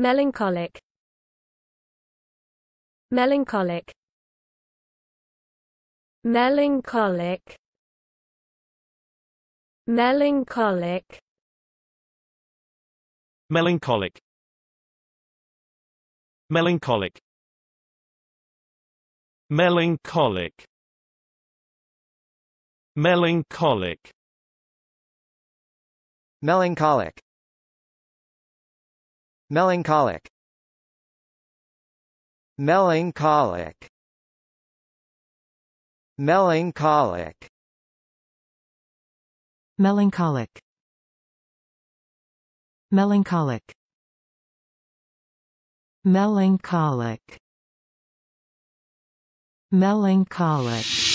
Melancholic Melancholic Melancholic Melancholic Melancholic Melancholic Melancholic Melancholic Melancholic Melancholic Melancholic Melancholic Melancholic Melancholic Melancholic Melancholic